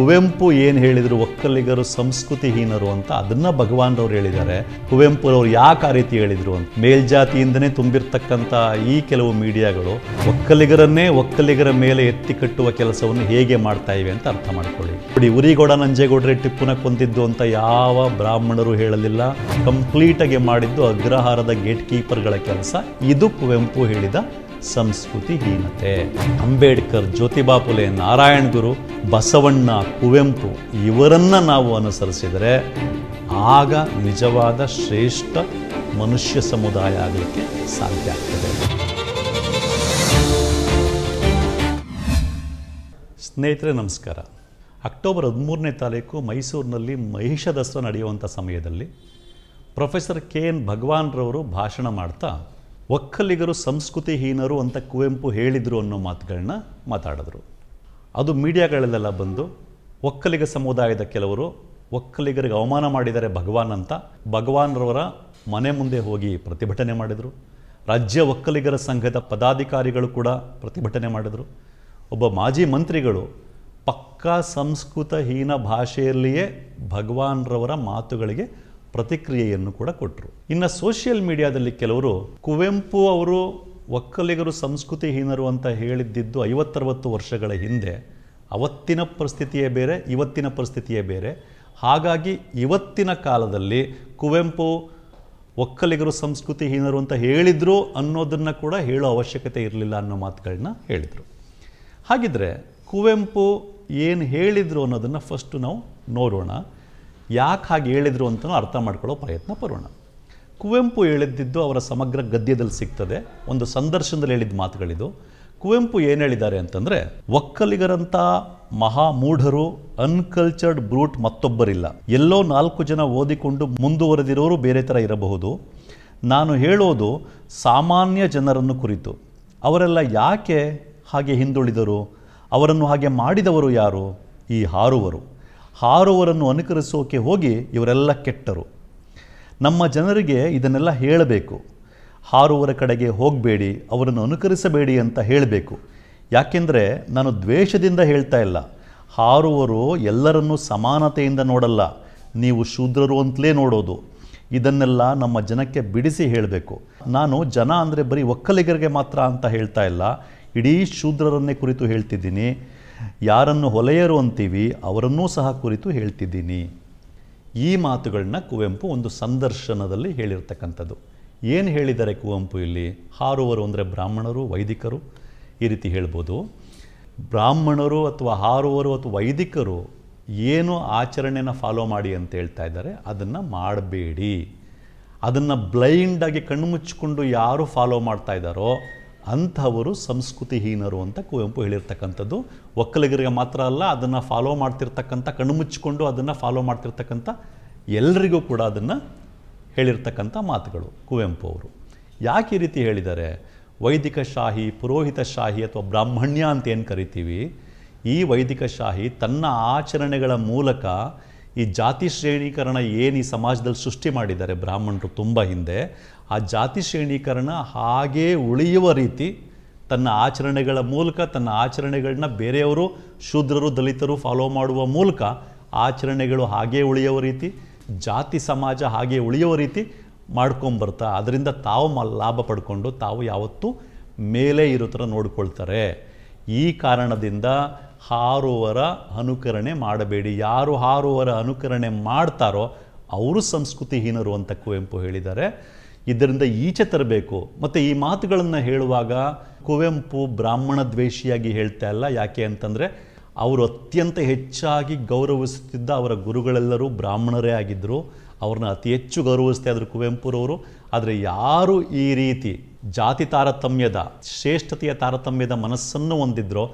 ಕುವೆಂಪು ಏನು ಹೇಳಿದರು ಒಕ್ಕಲಿಗರು ಸಂಸ್ಕೃತಿಹೀನರು ಅಂತ ಅದನ್ನು ಭಗವಾನ್ರವ್ರು ಹೇಳಿದ್ದಾರೆ ಕುವೆಂಪುರವ್ರು ಯಾಕೆ ಆ ರೀತಿ ಹೇಳಿದರು ಅಂತ ಮೇಲ್ಜಾತಿಯಿಂದನೇ ತುಂಬಿರ್ತಕ್ಕಂಥ ಈ ಕೆಲವು ಮೀಡಿಯಾಗಳು ಒಕ್ಕಲಿಗರನ್ನೇ ಒಕ್ಕಲಿಗರ ಮೇಲೆ ಎತ್ತಿ ಕಟ್ಟುವ ಕೆಲಸವನ್ನು ಹೇಗೆ ಮಾಡ್ತಾ ಇವೆ ಅಂತ ಅರ್ಥ ಮಾಡ್ಕೊಳ್ಳಿ ನೋಡಿ ಉರಿಗೌಡ ನಂಜೇಗೌಡ್ರೆ ಟಿಪ್ಪುನ ಕೊಂದಿದ್ದು ಅಂತ ಯಾವ ಬ್ರಾಹ್ಮಣರು ಹೇಳಲಿಲ್ಲ ಕಂಪ್ಲೀಟಾಗಿ ಮಾಡಿದ್ದು ಅಗ್ರಹಾರದ ಗೇಟ್ ಕೀಪರ್ಗಳ ಕೆಲಸ ಇದು ಕುವೆಂಪು ಹೇಳಿದ ಸಂಸ್ಕೃತಿ ಹೀನತೆ ಅಂಬೇಡ್ಕರ್ ಜ್ಯೋತಿಬಾ ಫುಲೆ ಗುರು ಬಸವಣ್ಣ ಕುವೆಂಪು ಇವರನ್ನು ನಾವು ಅನುಸರಿಸಿದರೆ ಆಗ ನಿಜವಾದ ಶ್ರೇಷ್ಠ ಮನುಷ್ಯ ಸಮುದಾಯ ಆಗಲಿಕ್ಕೆ ಸಾಧ್ಯ ಆಗ್ತದೆ ಸ್ನೇಹಿತರೆ ನಮಸ್ಕಾರ ಅಕ್ಟೋಬರ್ ಹದಿಮೂರನೇ ತಾರೀಕು ಮೈಸೂರಿನಲ್ಲಿ ಮಹಿಷ ದಸರಾ ನಡೆಯುವಂಥ ಸಮಯದಲ್ಲಿ ಪ್ರೊಫೆಸರ್ ಕೆ ಎನ್ ಭಗವಾನ್ರವರು ಭಾಷಣ ಮಾಡ್ತಾ ಒಕ್ಕಲಿಗರು ಸಂಸ್ಕೃತಿಹೀನರು ಅಂತ ಕುವೆಂಪು ಹೇಳಿದರು ಅನ್ನೋ ಮಾತುಗಳನ್ನ ಮಾತಾಡಿದ್ರು ಅದು ಮೀಡಿಯಾಗಳಲ್ಲೆಲ್ಲ ಬಂದು ಒಕ್ಕಲಿಗ ಸಮುದಾಯದ ಕೆಲವರು ಒಕ್ಕಲಿಗರಿಗೆ ಅವಮಾನ ಮಾಡಿದರೆ ಭಗವಾನ್ ಅಂತ ಭಗವಾನ್ರವರ ಮನೆ ಮುಂದೆ ಹೋಗಿ ಪ್ರತಿಭಟನೆ ಮಾಡಿದರು ರಾಜ್ಯ ಒಕ್ಕಲಿಗರ ಸಂಘದ ಪದಾಧಿಕಾರಿಗಳು ಕೂಡ ಪ್ರತಿಭಟನೆ ಮಾಡಿದರು ಒಬ್ಬ ಮಾಜಿ ಮಂತ್ರಿಗಳು ಪಕ್ಕಾ ಸಂಸ್ಕೃತಹೀನ ಭಾಷೆಯಲ್ಲಿಯೇ ಭಗವಾನ್ರವರ ಮಾತುಗಳಿಗೆ ಪ್ರತಿಕ್ರಿಯೆಯನ್ನು ಕೂಡ ಕೊಟ್ಟರು ಇನ್ನು ಸೋಷಿಯಲ್ ಮೀಡಿಯಾದಲ್ಲಿ ಕೆಲವರು ಕುವೆಂಪು ಅವರು ಒಕ್ಕಲಿಗರು ಸಂಸ್ಕೃತಿಹೀನರು ಅಂತ ಹೇಳಿದ್ದಿದ್ದು ಐವತ್ತರವತ್ತು ವರ್ಷಗಳ ಹಿಂದೆ ಅವತ್ತಿನ ಪರಿಸ್ಥಿತಿಯೇ ಬೇರೆ ಇವತ್ತಿನ ಪರಿಸ್ಥಿತಿಯೇ ಬೇರೆ ಹಾಗಾಗಿ ಇವತ್ತಿನ ಕಾಲದಲ್ಲಿ ಕುವೆಂಪು ಒಕ್ಕಲಿಗರು ಸಂಸ್ಕೃತಿಹೀನರು ಅಂತ ಹೇಳಿದರು ಅನ್ನೋದನ್ನು ಕೂಡ ಹೇಳೋ ಅವಶ್ಯಕತೆ ಇರಲಿಲ್ಲ ಅನ್ನೋ ಮಾತುಗಳನ್ನ ಹೇಳಿದರು ಹಾಗಿದ್ರೆ ಕುವೆಂಪು ಏನು ಹೇಳಿದರು ಅನ್ನೋದನ್ನು ಫಸ್ಟು ನಾವು ನೋಡೋಣ ಯಾಕೆ ಹಾಗೆ ಹೇಳಿದರು ಅಂತಲೂ ಅರ್ಥ ಮಾಡ್ಕೊಳ್ಳೋ ಪ್ರಯತ್ನ ಪಡೋಣ ಕುವೆಂಪು ಹೇಳಿದ್ದಿದ್ದು ಅವರ ಸಮಗ್ರ ಗದ್ಯದಲ್ಲಿ ಸಿಗ್ತದೆ ಒಂದು ಸಂದರ್ಶನದಲ್ಲಿ ಹೇಳಿದ ಮಾತುಗಳಿದು ಕುವೆಂಪು ಏನು ಹೇಳಿದ್ದಾರೆ ಅಂತಂದರೆ ಒಕ್ಕಲಿಗರಂಥ ಮಹಾಮೂಢರು ಅನ್ಕಲ್ಚರ್ಡ್ ಬ್ರೂಟ್ ಮತ್ತೊಬ್ಬರಿಲ್ಲ ಎಲ್ಲೋ ನಾಲ್ಕು ಜನ ಓದಿಕೊಂಡು ಮುಂದುವರೆದಿರೋರು ಬೇರೆ ಥರ ಇರಬಹುದು ನಾನು ಹೇಳೋದು ಸಾಮಾನ್ಯ ಜನರನ್ನು ಕುರಿತು ಅವರೆಲ್ಲ ಯಾಕೆ ಹಾಗೆ ಹಿಂದುಳಿದರು ಅವರನ್ನು ಹಾಗೆ ಮಾಡಿದವರು ಯಾರು ಈ ಹಾರುವರು ಹಾರುವರನ್ನು ಅನುಕರಿಸೋಕೆ ಹೋಗಿ ಇವರೆಲ್ಲ ಕೆಟ್ಟರು ನಮ್ಮ ಜನರಿಗೆ ಇದನ್ನೆಲ್ಲ ಹೇಳಬೇಕು ಹಾರುವರ ಕಡೆಗೆ ಹೋಗಬೇಡಿ ಅವರನ್ನು ಅನುಕರಿಸಬೇಡಿ ಅಂತ ಹೇಳಬೇಕು ಯಾಕೆಂದರೆ ನಾನು ದ್ವೇಷದಿಂದ ಹೇಳ್ತಾ ಇಲ್ಲ ಹಾರುವರು ಎಲ್ಲರನ್ನೂ ಸಮಾನತೆಯಿಂದ ನೋಡಲ್ಲ ನೀವು ಶೂದ್ರರು ಅಂತಲೇ ನೋಡೋದು ಇದನ್ನೆಲ್ಲ ನಮ್ಮ ಜನಕ್ಕೆ ಬಿಡಿಸಿ ಹೇಳಬೇಕು ನಾನು ಜನ ಅಂದರೆ ಬರೀ ಒಕ್ಕಲಿಗರಿಗೆ ಮಾತ್ರ ಅಂತ ಹೇಳ್ತಾ ಇಲ್ಲ ಇಡೀ ಶೂದ್ರರನ್ನೇ ಕುರಿತು ಹೇಳ್ತಿದ್ದೀನಿ ಯಾರನ್ನು ಹೊಲೆಯರು ಅಂತೀವಿ ಅವರನ್ನೂ ಸಹ ಕುರಿತು ಹೇಳ್ತಿದ್ದೀನಿ ಈ ಮಾತುಗಳನ್ನ ಕುವೆಂಪು ಒಂದು ಸಂದರ್ಶನದಲ್ಲಿ ಹೇಳಿರ್ತಕ್ಕಂಥದ್ದು ಏನು ಹೇಳಿದ್ದಾರೆ ಕುವೆಂಪು ಇಲ್ಲಿ ಹಾರುವರು ಅಂದರೆ ಬ್ರಾಹ್ಮಣರು ವೈದಿಕರು ಈ ರೀತಿ ಹೇಳ್ಬೋದು ಬ್ರಾಹ್ಮಣರು ಅಥವಾ ಹಾರುವರು ಅಥವಾ ವೈದಿಕರು ಏನು ಆಚರಣೆಯನ್ನು ಫಾಲೋ ಮಾಡಿ ಅಂತ ಹೇಳ್ತಾ ಇದ್ದಾರೆ ಅದನ್ನು ಮಾಡಬೇಡಿ ಅದನ್ನು ಬ್ಲೈಂಡಾಗಿ ಕಣ್ಣು ಮುಚ್ಚಿಕೊಂಡು ಯಾರು ಫಾಲೋ ಮಾಡ್ತಾ ಇದ್ದಾರೋ ಅಂಥವರು ಸಂಸ್ಕೃತಿಹೀನರು ಅಂತ ಕುವೆಂಪು ಹೇಳಿರ್ತಕ್ಕಂಥದ್ದು ಒಕ್ಕಲಿಗರಿಗೆ ಮಾತ್ರ ಅಲ್ಲ ಅದನ್ನು ಫಾಲೋ ಮಾಡ್ತಿರ್ತಕ್ಕಂಥ ಮುಚ್ಚಿಕೊಂಡು ಅದನ್ನು ಫಾಲೋ ಮಾಡ್ತಿರ್ತಕ್ಕಂಥ ಎಲ್ಲರಿಗೂ ಕೂಡ ಅದನ್ನು ಹೇಳಿರ್ತಕ್ಕಂಥ ಮಾತುಗಳು ಕುವೆಂಪು ಅವರು ಯಾಕೆ ಈ ರೀತಿ ಹೇಳಿದ್ದಾರೆ ವೈದಿಕ ಶಾಹಿ ಪುರೋಹಿತ ಶಾಹಿ ಅಥವಾ ಬ್ರಾಹ್ಮಣ್ಯ ಅಂತ ಏನು ಕರಿತೀವಿ ಈ ವೈದಿಕ ಶಾಹಿ ತನ್ನ ಆಚರಣೆಗಳ ಮೂಲಕ ಈ ಜಾತಿ ಶ್ರೇಣೀಕರಣ ಏನು ಈ ಸಮಾಜದಲ್ಲಿ ಸೃಷ್ಟಿ ಮಾಡಿದ್ದಾರೆ ಬ್ರಾಹ್ಮಣರು ತುಂಬ ಹಿಂದೆ ಆ ಜಾತಿ ಶ್ರೇಣೀಕರಣ ಹಾಗೇ ಉಳಿಯುವ ರೀತಿ ತನ್ನ ಆಚರಣೆಗಳ ಮೂಲಕ ತನ್ನ ಆಚರಣೆಗಳನ್ನ ಬೇರೆಯವರು ಶೂದ್ರರು ದಲಿತರು ಫಾಲೋ ಮಾಡುವ ಮೂಲಕ ಆಚರಣೆಗಳು ಹಾಗೇ ಉಳಿಯುವ ರೀತಿ ಜಾತಿ ಸಮಾಜ ಹಾಗೇ ಉಳಿಯುವ ರೀತಿ ಮಾಡ್ಕೊಂಬರ್ತಾ ಅದರಿಂದ ತಾವು ಮ ಲಾಭ ಪಡ್ಕೊಂಡು ತಾವು ಯಾವತ್ತೂ ಮೇಲೆ ಇರೋ ಥರ ನೋಡ್ಕೊಳ್ತಾರೆ ಈ ಕಾರಣದಿಂದ ಹಾರುವರ ಅನುಕರಣೆ ಮಾಡಬೇಡಿ ಯಾರು ಹಾರುವರ ಅನುಕರಣೆ ಮಾಡ್ತಾರೋ ಅವರು ಸಂಸ್ಕೃತಿಹೀನರು ಅಂತ ಕುವೆಂಪು ಹೇಳಿದ್ದಾರೆ ಇದರಿಂದ ಈಚೆ ತರಬೇಕು ಮತ್ತು ಈ ಮಾತುಗಳನ್ನು ಹೇಳುವಾಗ ಕುವೆಂಪು ಬ್ರಾಹ್ಮಣ ದ್ವೇಷಿಯಾಗಿ ಹೇಳ್ತಾ ಇಲ್ಲ ಯಾಕೆ ಅಂತಂದರೆ ಅವರು ಅತ್ಯಂತ ಹೆಚ್ಚಾಗಿ ಗೌರವಿಸುತ್ತಿದ್ದ ಅವರ ಗುರುಗಳೆಲ್ಲರೂ ಬ್ರಾಹ್ಮಣರೇ ಆಗಿದ್ದರು ಅವ್ರನ್ನ ಅತಿ ಹೆಚ್ಚು ಗೌರವಿಸ್ತಾ ಇದ್ರು ಕುವೆಂಪುರವರು ಆದರೆ ಯಾರು ಈ ರೀತಿ ಜಾತಿ ತಾರತಮ್ಯದ ಶ್ರೇಷ್ಠತೆಯ ತಾರತಮ್ಯದ ಮನಸ್ಸನ್ನು ಹೊಂದಿದ್ರೋ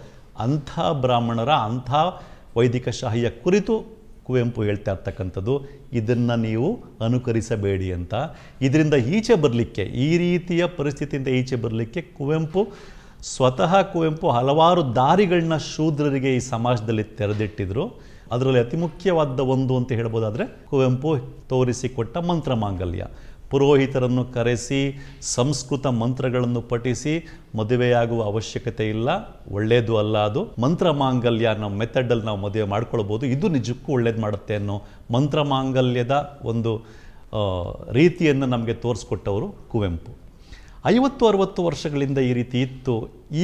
ಅಂಥ ಬ್ರಾಹ್ಮಣರ ಅಂಥ ವೈದಿಕ ಶಾಹಿಯ ಕುರಿತು ಕುವೆಂಪು ಹೇಳ್ತಾ ಇರ್ತಕ್ಕಂಥದ್ದು ಇದನ್ನು ನೀವು ಅನುಕರಿಸಬೇಡಿ ಅಂತ ಇದರಿಂದ ಈಚೆ ಬರಲಿಕ್ಕೆ ಈ ರೀತಿಯ ಪರಿಸ್ಥಿತಿಯಿಂದ ಈಚೆ ಬರಲಿಕ್ಕೆ ಕುವೆಂಪು ಸ್ವತಃ ಕುವೆಂಪು ಹಲವಾರು ದಾರಿಗಳನ್ನ ಶೂದ್ರರಿಗೆ ಈ ಸಮಾಜದಲ್ಲಿ ತೆರೆದಿಟ್ಟಿದ್ರು ಅದರಲ್ಲಿ ಅತಿ ಮುಖ್ಯವಾದ ಒಂದು ಅಂತ ಹೇಳ್ಬೋದಾದರೆ ಕುವೆಂಪು ತೋರಿಸಿಕೊಟ್ಟ ಮಂತ್ರ ಮಾಂಗಲ್ಯ ಪುರೋಹಿತರನ್ನು ಕರೆಸಿ ಸಂಸ್ಕೃತ ಮಂತ್ರಗಳನ್ನು ಪಠಿಸಿ ಮದುವೆಯಾಗುವ ಅವಶ್ಯಕತೆ ಇಲ್ಲ ಒಳ್ಳೆಯದು ಅಲ್ಲ ಅದು ಮಂತ್ರ ಮಾಂಗಲ್ಯ ಅನ್ನೋ ಮೆಥಡಲ್ಲಿ ನಾವು ಮದುವೆ ಮಾಡ್ಕೊಳ್ಬೋದು ಇದು ನಿಜಕ್ಕೂ ಒಳ್ಳೇದು ಮಾಡುತ್ತೆ ಅನ್ನೋ ಮಂತ್ರ ಮಾಂಗಲ್ಯದ ಒಂದು ರೀತಿಯನ್ನು ನಮಗೆ ತೋರಿಸ್ಕೊಟ್ಟವರು ಕುವೆಂಪು ಐವತ್ತು ಅರುವತ್ತು ವರ್ಷಗಳಿಂದ ಈ ರೀತಿ ಇತ್ತು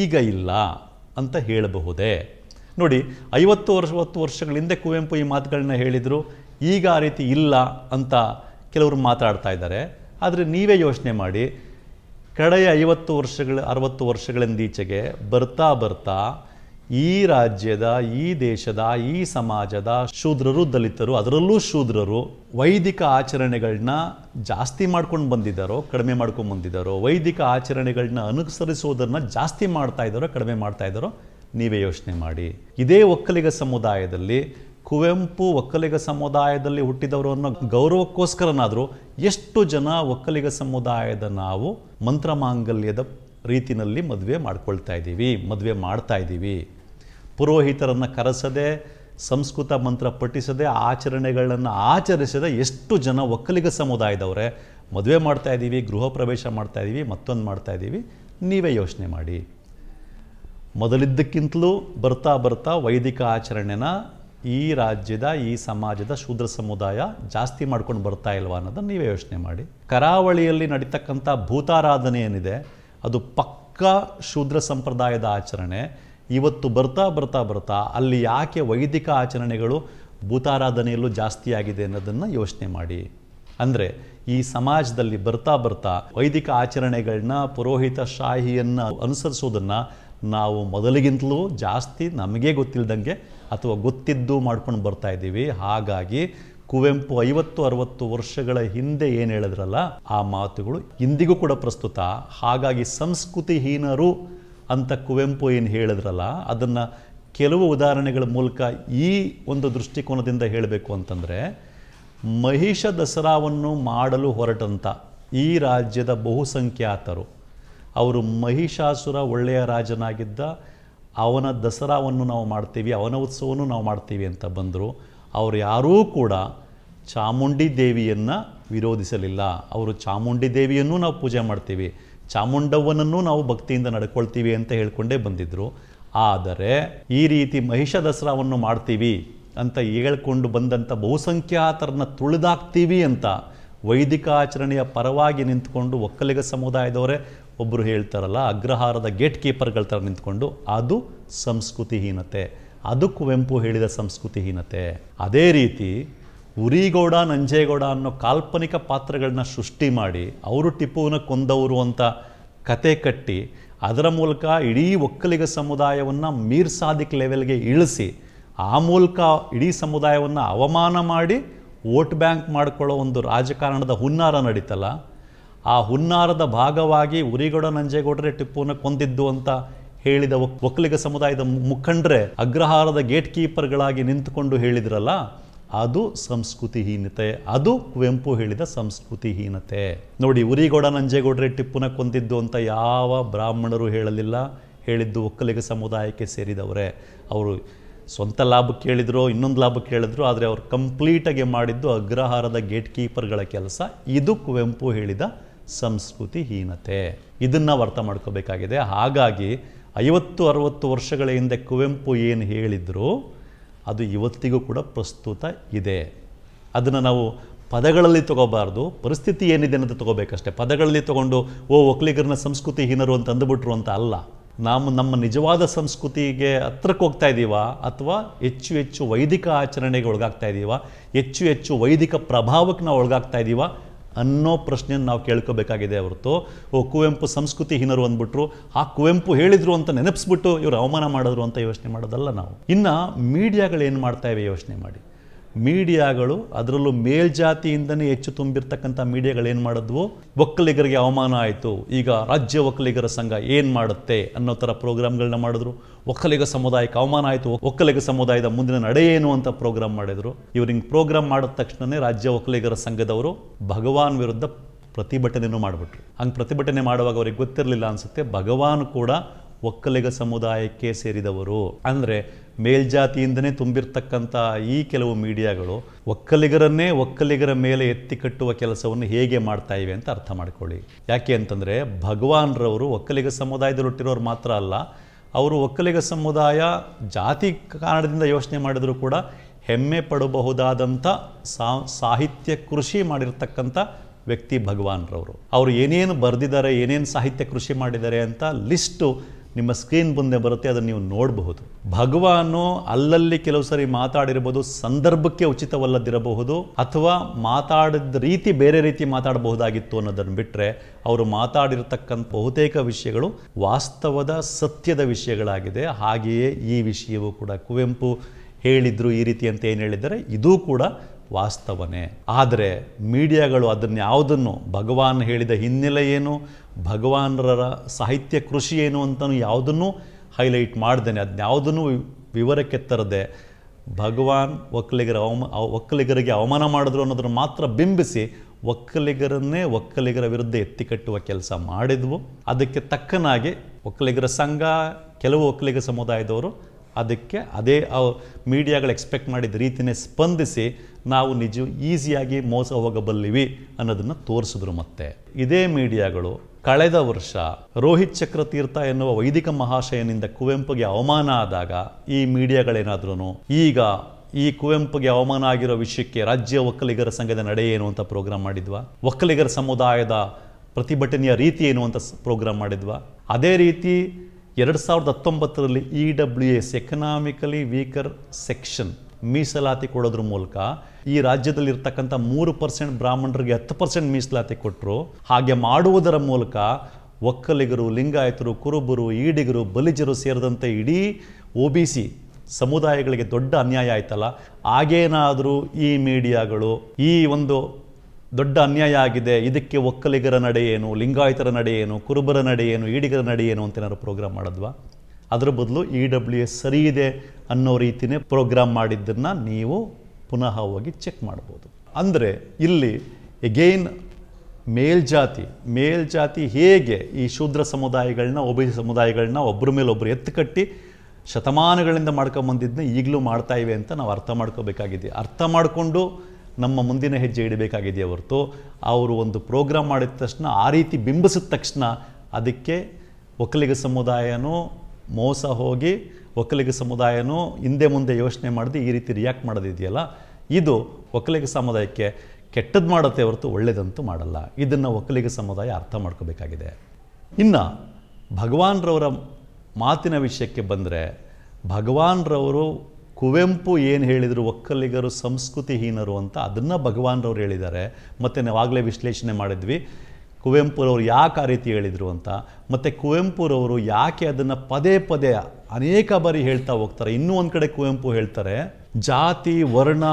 ಈಗ ಇಲ್ಲ ಅಂತ ಹೇಳಬಹುದೇ ನೋಡಿ ಐವತ್ತು ವರ್ಷ ವರ್ಷಗಳಿಂದ ಕುವೆಂಪು ಈ ಮಾತುಗಳನ್ನ ಹೇಳಿದರು ಈಗ ಆ ರೀತಿ ಇಲ್ಲ ಅಂತ ಕೆಲವರು ಮಾತಾಡ್ತಾ ಇದ್ದಾರೆ ಆದರೆ ನೀವೇ ಯೋಚನೆ ಮಾಡಿ ಕಡೆಯ ಐವತ್ತು ವರ್ಷಗಳ ಅರವತ್ತು ವರ್ಷಗಳಿಂದೀಚೆಗೆ ಬರ್ತಾ ಬರ್ತಾ ಈ ರಾಜ್ಯದ ಈ ದೇಶದ ಈ ಸಮಾಜದ ಶೂದ್ರರು ದಲಿತರು ಅದರಲ್ಲೂ ಶೂದ್ರರು ವೈದಿಕ ಆಚರಣೆಗಳನ್ನ ಜಾಸ್ತಿ ಮಾಡ್ಕೊಂಡು ಬಂದಿದ್ದಾರೋ ಕಡಿಮೆ ಮಾಡ್ಕೊಂಡು ಬಂದಿದ್ದಾರೋ ವೈದಿಕ ಆಚರಣೆಗಳನ್ನ ಅನುಸರಿಸೋದನ್ನ ಜಾಸ್ತಿ ಮಾಡ್ತಾ ಇದ್ದಾರೋ ಕಡಿಮೆ ಮಾಡ್ತಾ ಇದ್ದಾರೋ ನೀವೇ ಯೋಚನೆ ಮಾಡಿ ಇದೇ ಒಕ್ಕಲಿಗ ಸಮುದಾಯದಲ್ಲಿ ಕುವೆಂಪು ಒಕ್ಕಲಿಗ ಸಮುದಾಯದಲ್ಲಿ ಹುಟ್ಟಿದವರು ಅನ್ನೋ ಗೌರವಕ್ಕೋಸ್ಕರನಾದರೂ ಎಷ್ಟು ಜನ ಒಕ್ಕಲಿಗ ಸಮುದಾಯದ ನಾವು ಮಂತ್ರ ಮಾಂಗಲ್ಯದ ರೀತಿನಲ್ಲಿ ಮದುವೆ ಮಾಡ್ಕೊಳ್ತಾ ಇದ್ದೀವಿ ಮದುವೆ ಮಾಡ್ತಾ ಇದ್ದೀವಿ ಪುರೋಹಿತರನ್ನು ಕರೆಸದೆ ಸಂಸ್ಕೃತ ಮಂತ್ರ ಪಠಿಸದೆ ಆಚರಣೆಗಳನ್ನು ಆಚರಿಸದೆ ಎಷ್ಟು ಜನ ಒಕ್ಕಲಿಗ ಸಮುದಾಯದವರೇ ಮದುವೆ ಮಾಡ್ತಾ ಇದ್ದೀವಿ ಗೃಹ ಪ್ರವೇಶ ಮಾಡ್ತಾ ಇದ್ದೀವಿ ಮತ್ತೊಂದು ಮಾಡ್ತಾ ಇದ್ದೀವಿ ನೀವೇ ಯೋಚನೆ ಮಾಡಿ ಮೊದಲಿದ್ದಕ್ಕಿಂತಲೂ ಬರ್ತಾ ಬರ್ತಾ ವೈದಿಕ ಆಚರಣೆನ ಈ ರಾಜ್ಯದ ಈ ಸಮಾಜದ ಶೂದ್ರ ಸಮುದಾಯ ಜಾಸ್ತಿ ಮಾಡ್ಕೊಂಡು ಬರ್ತಾ ಇಲ್ವಾ ಅನ್ನೋದನ್ನು ನೀವೇ ಯೋಚನೆ ಮಾಡಿ ಕರಾವಳಿಯಲ್ಲಿ ನಡೀತಕ್ಕಂಥ ಭೂತಾರಾಧನೆ ಏನಿದೆ ಅದು ಪಕ್ಕಾ ಶೂದ್ರ ಸಂಪ್ರದಾಯದ ಆಚರಣೆ ಇವತ್ತು ಬರ್ತಾ ಬರ್ತಾ ಬರ್ತಾ ಅಲ್ಲಿ ಯಾಕೆ ವೈದಿಕ ಆಚರಣೆಗಳು ಭೂತಾರಾಧನೆಯಲ್ಲೂ ಜಾಸ್ತಿ ಆಗಿದೆ ಅನ್ನೋದನ್ನು ಯೋಚನೆ ಮಾಡಿ ಅಂದರೆ ಈ ಸಮಾಜದಲ್ಲಿ ಬರ್ತಾ ಬರ್ತಾ ವೈದಿಕ ಆಚರಣೆಗಳನ್ನ ಪುರೋಹಿತ ಶಾಹಿಯನ್ನು ಅನುಸರಿಸೋದನ್ನು ನಾವು ಮೊದಲಿಗಿಂತಲೂ ಜಾಸ್ತಿ ನಮಗೆ ಗೊತ್ತಿಲ್ಲದಂಗೆ ಅಥವಾ ಗೊತ್ತಿದ್ದು ಮಾಡ್ಕೊಂಡು ಬರ್ತಾ ಇದ್ದೀವಿ ಹಾಗಾಗಿ ಕುವೆಂಪು ಐವತ್ತು ಅರವತ್ತು ವರ್ಷಗಳ ಹಿಂದೆ ಏನು ಹೇಳಿದ್ರಲ್ಲ ಆ ಮಾತುಗಳು ಇಂದಿಗೂ ಕೂಡ ಪ್ರಸ್ತುತ ಹಾಗಾಗಿ ಸಂಸ್ಕೃತಿಹೀನರು ಅಂತ ಕುವೆಂಪು ಏನು ಹೇಳಿದ್ರಲ್ಲ ಅದನ್ನು ಕೆಲವು ಉದಾಹರಣೆಗಳ ಮೂಲಕ ಈ ಒಂದು ದೃಷ್ಟಿಕೋನದಿಂದ ಹೇಳಬೇಕು ಅಂತಂದರೆ ಮಹಿಷ ದಸರಾವನ್ನು ಮಾಡಲು ಹೊರಟಂತ ಈ ರಾಜ್ಯದ ಬಹುಸಂಖ್ಯಾತರು ಅವರು ಮಹಿಷಾಸುರ ಒಳ್ಳೆಯ ರಾಜನಾಗಿದ್ದ ಅವನ ದಸರಾವನ್ನು ನಾವು ಮಾಡ್ತೀವಿ ಅವನ ಉತ್ಸವವನ್ನು ನಾವು ಮಾಡ್ತೀವಿ ಅಂತ ಬಂದರು ಅವರು ಯಾರೂ ಕೂಡ ಚಾಮುಂಡಿ ದೇವಿಯನ್ನು ವಿರೋಧಿಸಲಿಲ್ಲ ಅವರು ಚಾಮುಂಡಿ ದೇವಿಯನ್ನು ನಾವು ಪೂಜೆ ಮಾಡ್ತೀವಿ ಚಾಮುಂಡವ್ವನನ್ನು ನಾವು ಭಕ್ತಿಯಿಂದ ನಡ್ಕೊಳ್ತೀವಿ ಅಂತ ಹೇಳ್ಕೊಂಡೇ ಬಂದಿದ್ದರು ಆದರೆ ಈ ರೀತಿ ಮಹಿಷ ದಸರಾವನ್ನು ಮಾಡ್ತೀವಿ ಅಂತ ಹೇಳ್ಕೊಂಡು ಬಂದಂಥ ಬಹುಸಂಖ್ಯಾತರನ್ನ ತುಳಿದಾಕ್ತೀವಿ ಅಂತ ವೈದಿಕ ಆಚರಣೆಯ ಪರವಾಗಿ ನಿಂತ್ಕೊಂಡು ಒಕ್ಕಲಿಗ ಸಮುದಾಯದವರೇ ಒಬ್ಬರು ಹೇಳ್ತಾರಲ್ಲ ಅಗ್ರಹಾರದ ಗೇಟ್ ಕೀಪರ್ಗಳ ಥರ ನಿಂತ್ಕೊಂಡು ಅದು ಸಂಸ್ಕೃತಿಹೀನತೆ ಅದು ವೆಂಪು ಹೇಳಿದ ಸಂಸ್ಕೃತಿಹೀನತೆ ಅದೇ ರೀತಿ ಉರಿಗೌಡ ನಂಜೇಗೌಡ ಅನ್ನೋ ಕಾಲ್ಪನಿಕ ಪಾತ್ರಗಳನ್ನ ಸೃಷ್ಟಿ ಮಾಡಿ ಅವರು ಟಿಪ್ಪುವನ್ನು ಕೊಂದವರು ಅಂತ ಕತೆ ಕಟ್ಟಿ ಅದರ ಮೂಲಕ ಇಡೀ ಒಕ್ಕಲಿಗ ಸಮುದಾಯವನ್ನು ಮೀರ್ ಲೆವೆಲ್ಗೆ ಇಳಿಸಿ ಆ ಮೂಲಕ ಇಡೀ ಸಮುದಾಯವನ್ನು ಅವಮಾನ ಮಾಡಿ ವೋಟ್ ಬ್ಯಾಂಕ್ ಮಾಡ್ಕೊಳ್ಳೋ ಒಂದು ರಾಜಕಾರಣದ ಹುನ್ನಾರ ನಡೀತಲ್ಲ ಆ ಹುನ್ನಾರದ ಭಾಗವಾಗಿ ಉರಿಗೌಡ ನಂಜೇಗೌಡರೇ ಟಿಪ್ಪುವನ್ನು ಕೊಂದಿದ್ದು ಅಂತ ಹೇಳಿದ ಒಕ್ಕಲಿಗ ಸಮುದಾಯದ ಮುಖಂಡರೇ ಅಗ್ರಹಾರದ ಗೇಟ್ ಕೀಪರ್ಗಳಾಗಿ ನಿಂತುಕೊಂಡು ಹೇಳಿದ್ರಲ್ಲ ಅದು ಸಂಸ್ಕೃತಿಹೀನತೆ ಅದು ಕುವೆಂಪು ಹೇಳಿದ ಸಂಸ್ಕೃತಿಹೀನತೆ ನೋಡಿ ಉರಿಗೌಡ ನಂಜೇಗೌಡರೇ ಟಿಪ್ಪುನ ಕೊಂದಿದ್ದು ಅಂತ ಯಾವ ಬ್ರಾಹ್ಮಣರು ಹೇಳಲಿಲ್ಲ ಹೇಳಿದ್ದು ಒಕ್ಕಲಿಗ ಸಮುದಾಯಕ್ಕೆ ಸೇರಿದವರೇ ಅವರು ಸ್ವಂತ ಲಾಭ ಕೇಳಿದ್ರು ಇನ್ನೊಂದು ಲಾಭ ಕೇಳಿದ್ರು ಆದರೆ ಅವರು ಕಂಪ್ಲೀಟಾಗಿ ಮಾಡಿದ್ದು ಅಗ್ರಹಾರದ ಗೇಟ್ ಕೀಪರ್ಗಳ ಕೆಲಸ ಇದು ಕುವೆಂಪು ಹೇಳಿದ ಸಂಸ್ಕೃತಿ ಹೀನತೆ ಇದನ್ನು ಅರ್ಥ ಮಾಡ್ಕೋಬೇಕಾಗಿದೆ ಹಾಗಾಗಿ ಐವತ್ತು ಅರವತ್ತು ವರ್ಷಗಳ ಹಿಂದೆ ಕುವೆಂಪು ಏನು ಹೇಳಿದ್ರು ಅದು ಇವತ್ತಿಗೂ ಕೂಡ ಪ್ರಸ್ತುತ ಇದೆ ಅದನ್ನು ನಾವು ಪದಗಳಲ್ಲಿ ತಗೋಬಾರ್ದು ಪರಿಸ್ಥಿತಿ ಏನಿದೆ ಅಂತ ತಗೋಬೇಕಷ್ಟೇ ಪದಗಳಲ್ಲಿ ತಗೊಂಡು ಓ ಸಂಸ್ಕೃತಿ ಹೀನರು ಅಂತ ಅಂದುಬಿಟ್ರು ಅಂತ ಅಲ್ಲ ನಾವು ನಮ್ಮ ನಿಜವಾದ ಸಂಸ್ಕೃತಿಗೆ ಹತ್ರಕ್ಕೆ ಹೋಗ್ತಾ ಇದ್ದೀವ ಅಥವಾ ಹೆಚ್ಚು ಹೆಚ್ಚು ವೈದಿಕ ಆಚರಣೆಗೆ ಒಳಗಾಗ್ತಾ ಇದ್ದೀವ ಹೆಚ್ಚು ಹೆಚ್ಚು ವೈದಿಕ ಪ್ರಭಾವಕ್ಕೆ ನಾವು ಒಳಗಾಗ್ತಾ ಇದ್ದೀವ ಅನ್ನೋ ಪ್ರಶ್ನೆಯನ್ನು ನಾವು ಕೇಳ್ಕೋಬೇಕಾಗಿದೆ ಹೊರತು ಓ ಕುವೆಂಪು ಸಂಸ್ಕೃತಿ ಹೀನರು ಅಂದ್ಬಿಟ್ರು ಆ ಕುವೆಂಪು ಹೇಳಿದ್ರು ಅಂತ ನೆನಪಿಸ್ಬಿಟ್ಟು ಇವರು ಅವಮಾನ ಮಾಡಿದ್ರು ಅಂತ ಯೋಚನೆ ಮಾಡೋದಲ್ಲ ನಾವು ಇನ್ನು ಮೀಡಿಯಾಗಳು ಏನು ಮಾಡ್ತಾ ಇವೆ ಯೋಚನೆ ಮಾಡಿ ಮೀಡಿಯಾಗಳು ಅದರಲ್ಲೂ ಮೇಲ್ಜಾತಿಯಿಂದನೇ ಹೆಚ್ಚು ತುಂಬಿರ್ತಕ್ಕಂಥ ಏನು ಮಾಡಿದ್ವು ಒಕ್ಕಲಿಗರಿಗೆ ಅವಮಾನ ಆಯಿತು ಈಗ ರಾಜ್ಯ ಒಕ್ಕಲಿಗರ ಸಂಘ ಏನು ಮಾಡುತ್ತೆ ಅನ್ನೋ ಥರ ಪ್ರೋಗ್ರಾಮ್ಗಳನ್ನ ಮಾಡಿದ್ರು ಒಕ್ಕಲಿಗ ಸಮುದಾಯಕ್ಕೆ ಅವಮಾನ ಆಯಿತು ಒಕ್ಕಲಿಗ ಸಮುದಾಯದ ಮುಂದಿನ ನಡೆ ಏನು ಅಂತ ಪ್ರೋಗ್ರಾಮ್ ಮಾಡಿದರು ಇವ್ರಿಂಗ್ ಹಿಂಗೆ ಪ್ರೋಗ್ರಾಮ್ ಮಾಡಿದ ತಕ್ಷಣವೇ ರಾಜ್ಯ ಒಕ್ಕಲಿಗರ ಸಂಘದವರು ಭಗವಾನ್ ವಿರುದ್ಧ ಪ್ರತಿಭಟನೆಯೂ ಮಾಡಿಬಿಟ್ರು ಹಂಗೆ ಪ್ರತಿಭಟನೆ ಮಾಡುವಾಗ ಅವ್ರಿಗೆ ಗೊತ್ತಿರಲಿಲ್ಲ ಅನಿಸುತ್ತೆ ಭಗವಾನ್ ಕೂಡ ಒಕ್ಕಲಿಗ ಸಮುದಾಯಕ್ಕೆ ಸೇರಿದವರು ಅಂದರೆ ಮೇಲ್ಜಾತಿಯಿಂದನೇ ತುಂಬಿರ್ತಕ್ಕಂಥ ಈ ಕೆಲವು ಮೀಡಿಯಾಗಳು ಒಕ್ಕಲಿಗರನ್ನೇ ಒಕ್ಕಲಿಗರ ಮೇಲೆ ಎತ್ತಿ ಕಟ್ಟುವ ಕೆಲಸವನ್ನು ಹೇಗೆ ಮಾಡ್ತಾ ಇವೆ ಅಂತ ಅರ್ಥ ಮಾಡ್ಕೊಳ್ಳಿ ಯಾಕೆ ಅಂತಂದರೆ ಭಗವಾನ್ರವರು ಒಕ್ಕಲಿಗ ಸಮುದಾಯದಲ್ಲಿ ಹುಟ್ಟಿರೋರು ಮಾತ್ರ ಅಲ್ಲ ಅವರು ಒಕ್ಕಲಿಗ ಸಮುದಾಯ ಜಾತಿ ಕಾರಣದಿಂದ ಯೋಚನೆ ಮಾಡಿದರೂ ಕೂಡ ಹೆಮ್ಮೆ ಪಡಬಹುದಾದಂಥ ಸಾಹಿತ್ಯ ಕೃಷಿ ಮಾಡಿರ್ತಕ್ಕಂಥ ವ್ಯಕ್ತಿ ಭಗವಾನ್ರವರು ಅವರು ಏನೇನು ಬರೆದಿದ್ದಾರೆ ಏನೇನು ಸಾಹಿತ್ಯ ಕೃಷಿ ಮಾಡಿದ್ದಾರೆ ಅಂತ ಲಿಸ್ಟು ನಿಮ್ಮ ಸ್ಕ್ರೀನ್ ಮುಂದೆ ಬರುತ್ತೆ ಅದನ್ನು ನೀವು ನೋಡಬಹುದು ಭಗವಾನು ಅಲ್ಲಲ್ಲಿ ಕೆಲವು ಸರಿ ಮಾತಾಡಿರಬಹುದು ಸಂದರ್ಭಕ್ಕೆ ಉಚಿತವಲ್ಲದಿರಬಹುದು ಅಥವಾ ಮಾತಾಡಿದ ರೀತಿ ಬೇರೆ ರೀತಿ ಮಾತಾಡಬಹುದಾಗಿತ್ತು ಅನ್ನೋದನ್ನು ಬಿಟ್ಟರೆ ಅವರು ಮಾತಾಡಿರತಕ್ಕಂಥ ಬಹುತೇಕ ವಿಷಯಗಳು ವಾಸ್ತವದ ಸತ್ಯದ ವಿಷಯಗಳಾಗಿದೆ ಹಾಗೆಯೇ ಈ ವಿಷಯವೂ ಕೂಡ ಕುವೆಂಪು ಹೇಳಿದ್ರು ಈ ರೀತಿ ಅಂತ ಏನು ಹೇಳಿದ್ದಾರೆ ಇದೂ ಕೂಡ ವಾಸ್ತವನೇ ಆದರೆ ಮೀಡಿಯಾಗಳು ಅದನ್ನ ಯಾವುದನ್ನು ಭಗವಾನ್ ಹೇಳಿದ ಹಿನ್ನೆಲೆ ಏನು ಭಗವಾನರ ಸಾಹಿತ್ಯ ಕೃಷಿ ಏನು ಅಂತಲೂ ಯಾವುದನ್ನು ಹೈಲೈಟ್ ಮಾಡ್ದೇನೆ ಅದನ್ನ ವಿವರಕ್ಕೆ ತರದೆ ಭಗವಾನ್ ಒಕ್ಕಲಿಗರ ಅವಮ ಒಕ್ಕಲಿಗರಿಗೆ ಅವಮಾನ ಮಾಡಿದ್ರು ಅನ್ನೋದನ್ನು ಮಾತ್ರ ಬಿಂಬಿಸಿ ಒಕ್ಕಲಿಗರನ್ನೇ ಒಕ್ಕಲಿಗರ ವಿರುದ್ಧ ಎತ್ತಿಕಟ್ಟುವ ಕೆಲಸ ಮಾಡಿದ್ವು ಅದಕ್ಕೆ ತಕ್ಕನಾಗಿ ಒಕ್ಕಲಿಗರ ಸಂಘ ಕೆಲವು ಒಕ್ಕಲಿಗ ಸಮುದಾಯದವರು ಅದಕ್ಕೆ ಅದೇ ಮೀಡಿಯಾಗಳು ಎಕ್ಸ್ಪೆಕ್ಟ್ ಮಾಡಿದ ರೀತಿಯೇ ಸ್ಪಂದಿಸಿ ನಾವು ನಿಜ ಈಸಿಯಾಗಿ ಮೋಸ ಹೋಗಬಲ್ಲಿವಿ ಅನ್ನೋದನ್ನು ತೋರಿಸಿದ್ರು ಮತ್ತೆ ಇದೇ ಮೀಡಿಯಾಗಳು ಕಳೆದ ವರ್ಷ ರೋಹಿತ್ ಚಕ್ರತೀರ್ಥ ಎನ್ನುವ ವೈದಿಕ ಮಹಾಶಯನಿಂದ ಕುವೆಂಪುಗೆ ಅವಮಾನ ಆದಾಗ ಈ ಮೀಡಿಯಾಗಳೇನಾದ್ರೂ ಈಗ ಈ ಕುವೆಂಪುಗೆ ಅವಮಾನ ಆಗಿರೋ ವಿಷಯಕ್ಕೆ ರಾಜ್ಯ ಒಕ್ಕಲಿಗರ ಸಂಘದ ನಡೆ ಏನು ಅಂತ ಪ್ರೋಗ್ರಾಮ್ ಮಾಡಿದ್ವಾ ಒಕ್ಕಲಿಗರ ಸಮುದಾಯದ ಪ್ರತಿಭಟನೆಯ ರೀತಿ ಏನು ಅಂತ ಪ್ರೋಗ್ರಾಮ್ ಮಾಡಿದ್ವಾ ಅದೇ ರೀತಿ ಎರಡು ಸಾವಿರದ ಹತ್ತೊಂಬತ್ತರಲ್ಲಿ E W S economically weaker section ಮೀಸಲಾತಿ ಕೊಡೋದ್ರ ಮೂಲಕ ಈ ರಾಜ್ಯದಲ್ಲಿ ಮೂರು ಪರ್ಸೆಂಟ್ ಬ್ರಾಹ್ಮಣರಿಗೆ ಹತ್ತು ಪರ್ಸೆಂಟ್ ಮೀಸಲಾತಿ ಕೊಟ್ಟರು ಹಾಗೆ ಮಾಡುವುದರ ಮೂಲಕ ಒಕ್ಕಲಿಗರು ಲಿಂಗಾಯತರು ಕುರುಬರು ಈಡಿಗರು ಬಲಿಜರು ಸೇರಿದಂತೆ ಇಡೀ ಒ ಬಿ ಸಿ ಸಮುದಾಯಗಳಿಗೆ ದೊಡ್ಡ ಅನ್ಯಾಯ ಆಯ್ತಲ್ಲ ಹಾಗೇನಾದರೂ ಈ ಮೀಡಿಯಾಗಳು ಈ ಒಂದು ದೊಡ್ಡ ಅನ್ಯಾಯ ಆಗಿದೆ ಇದಕ್ಕೆ ಒಕ್ಕಲಿಗರ ನಡೆ ಏನು ಲಿಂಗಾಯತರ ನಡೆ ಏನು ಕುರುಬರ ನಡೆ ಏನು ಈಡಿಗರ ನಡೆ ಏನು ಅಂತ ಏನಾದ್ರು ಪ್ರೋಗ್ರಾಮ್ ಮಾಡಿದ್ವಾ ಅದರ ಬದಲು ಇ e ಡಬ್ಲ್ಯೂ ಎಸ್ ಸರಿ ಇದೆ ಅನ್ನೋ ರೀತಿಯೇ ಪ್ರೋಗ್ರಾಮ್ ಮಾಡಿದ್ದನ್ನು ನೀವು ಪುನಃ ಹೋಗಿ ಚೆಕ್ ಮಾಡ್ಬೋದು ಅಂದರೆ ಇಲ್ಲಿ ಎಗೈನ್ ಮೇಲ್ಜಾತಿ ಮೇಲ್ಜಾತಿ ಹೇಗೆ ಈ ಶೂದ್ರ ಸಮುದಾಯಗಳನ್ನ ಒಬಿಸಿ ಸಮುದಾಯಗಳನ್ನ ಒಬ್ಬರ ಮೇಲೊಬ್ಬರು ಎತ್ತುಕಟ್ಟಿ ಶತಮಾನಗಳಿಂದ ಮಾಡ್ಕೊಂಬಂದಿದ್ದನ್ನ ಈಗಲೂ ಮಾಡ್ತಾ ಇವೆ ಅಂತ ನಾವು ಅರ್ಥ ಮಾಡ್ಕೋಬೇಕಾಗಿದೆ ಅರ್ಥ ಮಾಡಿಕೊಂಡು ನಮ್ಮ ಮುಂದಿನ ಹೆಜ್ಜೆ ಇಡಬೇಕಾಗಿದೆಯೇ ಹೊರತು ಅವರು ಒಂದು ಪ್ರೋಗ್ರಾಮ್ ಮಾಡಿದ ತಕ್ಷಣ ಆ ರೀತಿ ಬಿಂಬಿಸಿದ ತಕ್ಷಣ ಅದಕ್ಕೆ ಒಕ್ಕಲಿಗ ಸಮುದಾಯನೂ ಮೋಸ ಹೋಗಿ ಒಕ್ಕಲಿಗ ಸಮುದಾಯನೂ ಹಿಂದೆ ಮುಂದೆ ಯೋಚನೆ ಮಾಡಿದೆ ಈ ರೀತಿ ರಿಯಾಕ್ಟ್ ಮಾಡೋದಿದೆಯಲ್ಲ ಇದು ಒಕ್ಕಲಿಗ ಸಮುದಾಯಕ್ಕೆ ಕೆಟ್ಟದ್ದು ಮಾಡುತ್ತೆ ಹೊರತು ಒಳ್ಳೆಯದಂತೂ ಮಾಡಲ್ಲ ಇದನ್ನು ಒಕ್ಕಲಿಗ ಸಮುದಾಯ ಅರ್ಥ ಮಾಡ್ಕೋಬೇಕಾಗಿದೆ ಇನ್ನು ಭಗವಾನ್ರವರ ಮಾತಿನ ವಿಷಯಕ್ಕೆ ಬಂದರೆ ಭಗವಾನ್ರವರು ಕುವೆಂಪು ಏನು ಹೇಳಿದರು ಒಕ್ಕಲಿಗರು ಸಂಸ್ಕೃತಿಹೀನರು ಅಂತ ಅದನ್ನು ಭಗವಾನ್ರವ್ರು ಹೇಳಿದ್ದಾರೆ ಮತ್ತು ನಾವಾಗಲೇ ವಿಶ್ಲೇಷಣೆ ಮಾಡಿದ್ವಿ ಕುವೆಂಪುರವರು ಯಾಕೆ ಆ ರೀತಿ ಹೇಳಿದರು ಅಂತ ಮತ್ತು ಕುವೆಂಪುರವರು ಯಾಕೆ ಅದನ್ನು ಪದೇ ಪದೇ ಅನೇಕ ಬಾರಿ ಹೇಳ್ತಾ ಹೋಗ್ತಾರೆ ಇನ್ನೂ ಒಂದು ಕಡೆ ಕುವೆಂಪು ಹೇಳ್ತಾರೆ ಜಾತಿ ವರ್ಣ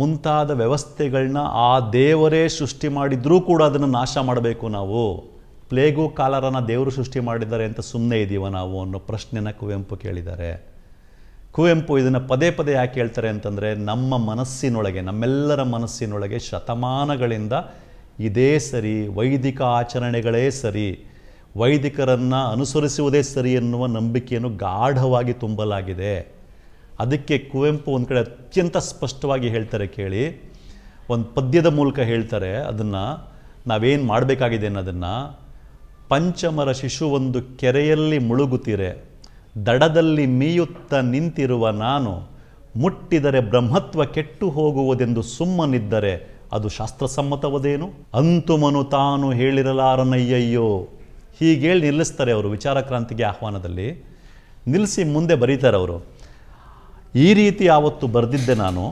ಮುಂತಾದ ವ್ಯವಸ್ಥೆಗಳನ್ನ ಆ ದೇವರೇ ಸೃಷ್ಟಿ ಮಾಡಿದರೂ ಕೂಡ ಅದನ್ನು ನಾಶ ಮಾಡಬೇಕು ನಾವು ಪ್ಲೇಗು ಕಾಲರನ ದೇವರು ಸೃಷ್ಟಿ ಮಾಡಿದ್ದಾರೆ ಅಂತ ಸುಮ್ಮನೆ ಇದ್ದೀವ ನಾವು ಅನ್ನೋ ಪ್ರಶ್ನೆನ ಕುವೆಂಪು ಕೇಳಿದ್ದಾರೆ ಕುವೆಂಪು ಇದನ್ನು ಪದೇ ಪದೇ ಯಾಕೆ ಹೇಳ್ತಾರೆ ಅಂತಂದರೆ ನಮ್ಮ ಮನಸ್ಸಿನೊಳಗೆ ನಮ್ಮೆಲ್ಲರ ಮನಸ್ಸಿನೊಳಗೆ ಶತಮಾನಗಳಿಂದ ಇದೇ ಸರಿ ವೈದಿಕ ಆಚರಣೆಗಳೇ ಸರಿ ವೈದಿಕರನ್ನು ಅನುಸರಿಸುವುದೇ ಸರಿ ಎನ್ನುವ ನಂಬಿಕೆಯನ್ನು ಗಾಢವಾಗಿ ತುಂಬಲಾಗಿದೆ ಅದಕ್ಕೆ ಕುವೆಂಪು ಒಂದು ಕಡೆ ಅತ್ಯಂತ ಸ್ಪಷ್ಟವಾಗಿ ಹೇಳ್ತಾರೆ ಕೇಳಿ ಒಂದು ಪದ್ಯದ ಮೂಲಕ ಹೇಳ್ತಾರೆ ಅದನ್ನು ನಾವೇನು ಮಾಡಬೇಕಾಗಿದೆ ಅನ್ನೋದನ್ನು ಪಂಚಮರ ಶಿಶುವೊಂದು ಕೆರೆಯಲ್ಲಿ ಮುಳುಗುತ್ತೀರೆ ದಡದಲ್ಲಿ ಮೀಯುತ್ತ ನಿಂತಿರುವ ನಾನು ಮುಟ್ಟಿದರೆ ಬ್ರಹ್ಮತ್ವ ಕೆಟ್ಟು ಹೋಗುವುದೆಂದು ಸುಮ್ಮನಿದ್ದರೆ ಅದು ಶಾಸ್ತ್ರಸಮ್ಮತವದೇನು ಅಂತುಮನು ತಾನು ಹೇಳಿರಲಾರನಯ್ಯಯ್ಯೋ ಹೀಗೇಳಿ ನಿಲ್ಲಿಸ್ತಾರೆ ಅವರು ವಿಚಾರ ಕ್ರಾಂತಿಗೆ ಆಹ್ವಾನದಲ್ಲಿ ನಿಲ್ಲಿಸಿ ಮುಂದೆ ಬರೀತಾರೆ ಅವರು ಈ ರೀತಿ ಆವತ್ತು ಬರೆದಿದ್ದೆ ನಾನು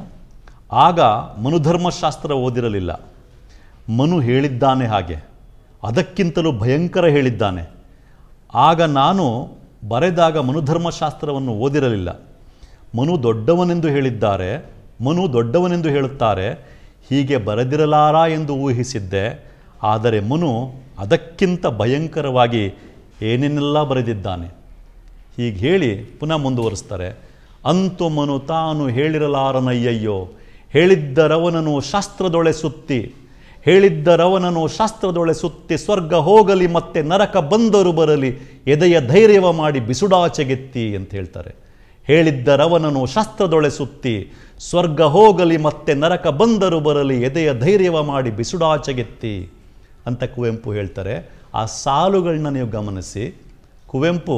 ಆಗ ಮನುಧರ್ಮಶಾಸ್ತ್ರ ಓದಿರಲಿಲ್ಲ ಮನು ಹೇಳಿದ್ದಾನೆ ಹಾಗೆ ಅದಕ್ಕಿಂತಲೂ ಭಯಂಕರ ಹೇಳಿದ್ದಾನೆ ಆಗ ನಾನು ಬರೆದಾಗ ಮನುಧರ್ಮಶಾಸ್ತ್ರವನ್ನು ಓದಿರಲಿಲ್ಲ ಮನು ದೊಡ್ಡವನೆಂದು ಹೇಳಿದ್ದಾರೆ ಮನು ದೊಡ್ಡವನೆಂದು ಹೇಳುತ್ತಾರೆ ಹೀಗೆ ಬರೆದಿರಲಾರ ಎಂದು ಊಹಿಸಿದ್ದೆ ಆದರೆ ಮನು ಅದಕ್ಕಿಂತ ಭಯಂಕರವಾಗಿ ಏನೇನೆಲ್ಲ ಬರೆದಿದ್ದಾನೆ ಹೀಗೆ ಹೇಳಿ ಪುನಃ ಮುಂದುವರಿಸ್ತಾರೆ ಅಂತು ಮನು ತಾನು ಹೇಳಿರಲಾರನಯ್ಯಯ್ಯೋ ಹೇಳಿದ್ದರವನನು ಶಾಸ್ತ್ರದೊಳೆ ಸುತ್ತಿ ರವನನು ಶಾಸ್ತ್ರದೊಳೆ ಸುತ್ತಿ ಸ್ವರ್ಗ ಹೋಗಲಿ ಮತ್ತೆ ನರಕ ಬಂದರು ಬರಲಿ ಎದೆಯ ಧೈರ್ಯವ ಮಾಡಿ ಬಿಸುಡಾಚೆಗೆತ್ತಿ ಅಂತ ಹೇಳ್ತಾರೆ ಹೇಳಿದ್ದರವನನು ಶಾಸ್ತ್ರದೊಳೆ ಸುತ್ತಿ ಸ್ವರ್ಗ ಹೋಗಲಿ ಮತ್ತೆ ನರಕ ಬಂದರು ಬರಲಿ ಎದೆಯ ಧೈರ್ಯವ ಮಾಡಿ ಬಿಸುಡಾಚೆಗೆತ್ತಿ ಅಂತ ಕುವೆಂಪು ಹೇಳ್ತಾರೆ ಆ ಸಾಲುಗಳನ್ನ ನೀವು ಗಮನಿಸಿ ಕುವೆಂಪು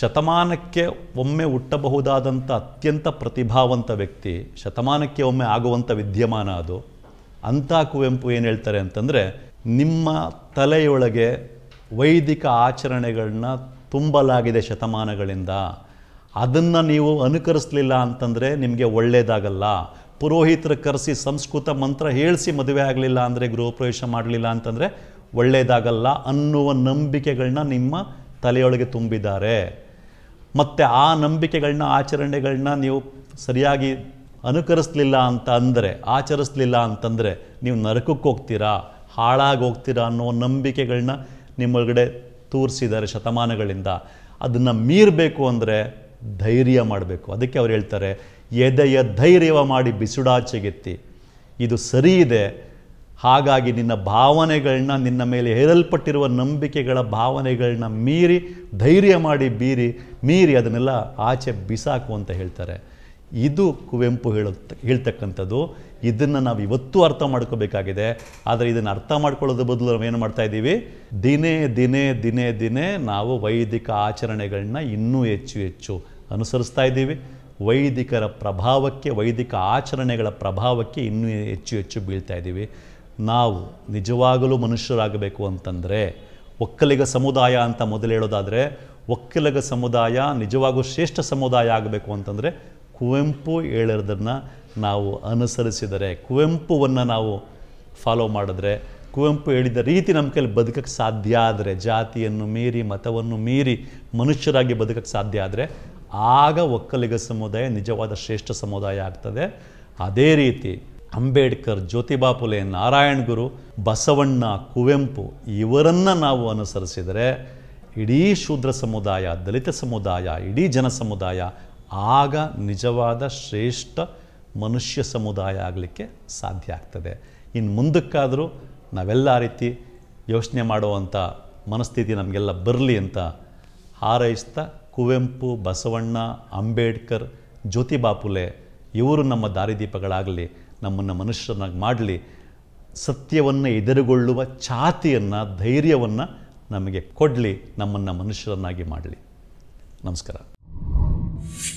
ಶತಮಾನಕ್ಕೆ ಒಮ್ಮೆ ಹುಟ್ಟಬಹುದಾದಂಥ ಅತ್ಯಂತ ಪ್ರತಿಭಾವಂತ ವ್ಯಕ್ತಿ ಶತಮಾನಕ್ಕೆ ಒಮ್ಮೆ ಆಗುವಂಥ ವಿದ್ಯಮಾನ ಅದು ಅಂಥ ಕುವೆಂಪು ಏನು ಹೇಳ್ತಾರೆ ಅಂತಂದರೆ ನಿಮ್ಮ ತಲೆಯೊಳಗೆ ವೈದಿಕ ಆಚರಣೆಗಳನ್ನ ತುಂಬಲಾಗಿದೆ ಶತಮಾನಗಳಿಂದ ಅದನ್ನು ನೀವು ಅನುಕರಿಸಲಿಲ್ಲ ಅಂತಂದರೆ ನಿಮಗೆ ಒಳ್ಳೆಯದಾಗಲ್ಲ ಪುರೋಹಿತರ ಕರೆಸಿ ಸಂಸ್ಕೃತ ಮಂತ್ರ ಹೇಳಿಸಿ ಮದುವೆ ಆಗಲಿಲ್ಲ ಅಂದರೆ ಗೃಹ ಪ್ರವೇಶ ಮಾಡಲಿಲ್ಲ ಅಂತಂದರೆ ಒಳ್ಳೆಯದಾಗಲ್ಲ ಅನ್ನುವ ನಂಬಿಕೆಗಳನ್ನ ನಿಮ್ಮ ತಲೆಯೊಳಗೆ ತುಂಬಿದ್ದಾರೆ ಮತ್ತು ಆ ನಂಬಿಕೆಗಳನ್ನ ಆಚರಣೆಗಳನ್ನ ನೀವು ಸರಿಯಾಗಿ ಅನುಕರಿಸಲಿಲ್ಲ ಅಂತ ಅಂದರೆ ಆಚರಿಸ್ಲಿಲ್ಲ ಅಂತಂದರೆ ನೀವು ನರಕಕ್ಕೆ ಹೋಗ್ತೀರಾ ಹಾಳಾಗಿ ಹೋಗ್ತೀರಾ ಅನ್ನೋ ನಂಬಿಕೆಗಳನ್ನ ನಿಮ್ಮೊಳಗಡೆ ತೋರಿಸಿದ್ದಾರೆ ಶತಮಾನಗಳಿಂದ ಅದನ್ನು ಮೀರಬೇಕು ಅಂದರೆ ಧೈರ್ಯ ಮಾಡಬೇಕು ಅದಕ್ಕೆ ಅವ್ರು ಹೇಳ್ತಾರೆ ಎದೆಯ ಧೈರ್ಯವ ಮಾಡಿ ಬಿಸುಡಾಚೆಗೆತ್ತಿ ಇದು ಸರಿ ಇದೆ ಹಾಗಾಗಿ ನಿನ್ನ ಭಾವನೆಗಳನ್ನ ನಿನ್ನ ಮೇಲೆ ಹೇರಲ್ಪಟ್ಟಿರುವ ನಂಬಿಕೆಗಳ ಭಾವನೆಗಳನ್ನ ಮೀರಿ ಧೈರ್ಯ ಮಾಡಿ ಬೀರಿ ಮೀರಿ ಅದನ್ನೆಲ್ಲ ಆಚೆ ಬಿಸಾಕು ಅಂತ ಹೇಳ್ತಾರೆ ಇದು ಕುವೆಂಪು ಹೇಳುತ್ತೆ ಹೇಳ್ತಕ್ಕಂಥದ್ದು ಇದನ್ನು ನಾವು ಇವತ್ತು ಅರ್ಥ ಮಾಡ್ಕೋಬೇಕಾಗಿದೆ ಆದರೆ ಇದನ್ನು ಅರ್ಥ ಮಾಡ್ಕೊಳ್ಳೋದ್ರ ಬದಲು ನಾವೇನು ಮಾಡ್ತಾ ಇದ್ದೀವಿ ದಿನೇ ದಿನೇ ದಿನೇ ದಿನೇ ನಾವು ವೈದಿಕ ಆಚರಣೆಗಳನ್ನ ಇನ್ನೂ ಹೆಚ್ಚು ಹೆಚ್ಚು ಅನುಸರಿಸ್ತಾ ಇದ್ದೀವಿ ವೈದಿಕರ ಪ್ರಭಾವಕ್ಕೆ ವೈದಿಕ ಆಚರಣೆಗಳ ಪ್ರಭಾವಕ್ಕೆ ಇನ್ನೂ ಹೆಚ್ಚು ಹೆಚ್ಚು ಬೀಳ್ತಾ ಇದ್ದೀವಿ ನಾವು ನಿಜವಾಗಲೂ ಮನುಷ್ಯರಾಗಬೇಕು ಅಂತಂದರೆ ಒಕ್ಕಲಿಗ ಸಮುದಾಯ ಅಂತ ಮೊದಲು ಹೇಳೋದಾದರೆ ಒಕ್ಕಲಿಗ ಸಮುದಾಯ ನಿಜವಾಗೂ ಶ್ರೇಷ್ಠ ಸಮುದಾಯ ಆಗಬೇಕು ಅಂತಂದರೆ ಕುವೆಂಪು ಹೇಳಿರೋದನ್ನು ನಾವು ಅನುಸರಿಸಿದರೆ ಕುವೆಂಪುವನ್ನು ನಾವು ಫಾಲೋ ಮಾಡಿದ್ರೆ ಕುವೆಂಪು ಹೇಳಿದ ರೀತಿ ನಮ್ಮ ಕೈಲಿ ಬದುಕಕ್ಕೆ ಸಾಧ್ಯ ಆದರೆ ಜಾತಿಯನ್ನು ಮೀರಿ ಮತವನ್ನು ಮೀರಿ ಮನುಷ್ಯರಾಗಿ ಬದುಕಕ್ಕೆ ಸಾಧ್ಯ ಆದರೆ ಆಗ ಒಕ್ಕಲಿಗ ಸಮುದಾಯ ನಿಜವಾದ ಶ್ರೇಷ್ಠ ಸಮುದಾಯ ಆಗ್ತದೆ ಅದೇ ರೀತಿ ಅಂಬೇಡ್ಕರ್ ಜ್ಯೋತಿಬಾ ಫುಲೆ ನಾರಾಯಣ್ ಗುರು ಬಸವಣ್ಣ ಕುವೆಂಪು ಇವರನ್ನು ನಾವು ಅನುಸರಿಸಿದರೆ ಇಡೀ ಶೂದ್ರ ಸಮುದಾಯ ದಲಿತ ಸಮುದಾಯ ಇಡೀ ಜನ ಸಮುದಾಯ ಆಗ ನಿಜವಾದ ಶ್ರೇಷ್ಠ ಮನುಷ್ಯ ಸಮುದಾಯ ಆಗಲಿಕ್ಕೆ ಸಾಧ್ಯ ಆಗ್ತದೆ ಇನ್ನು ಮುಂದಕ್ಕಾದರೂ ನಾವೆಲ್ಲ ರೀತಿ ಯೋಚನೆ ಮಾಡುವಂಥ ಮನಸ್ಥಿತಿ ನಮಗೆಲ್ಲ ಬರಲಿ ಅಂತ ಹಾರೈಸ್ತಾ ಕುವೆಂಪು ಬಸವಣ್ಣ ಅಂಬೇಡ್ಕರ್ ಜ್ಯೋತಿ ಬಾಪುಲೆ ಇವರು ನಮ್ಮ ದಾರಿದೀಪಗಳಾಗಲಿ ನಮ್ಮನ್ನು ಮನುಷ್ಯರನ್ನಾಗಿ ಮಾಡಲಿ ಸತ್ಯವನ್ನು ಎದುರುಗೊಳ್ಳುವ ಛಾತಿಯನ್ನು ಧೈರ್ಯವನ್ನು ನಮಗೆ ಕೊಡಲಿ ನಮ್ಮನ್ನು ಮನುಷ್ಯರನ್ನಾಗಿ ಮಾಡಲಿ ನಮಸ್ಕಾರ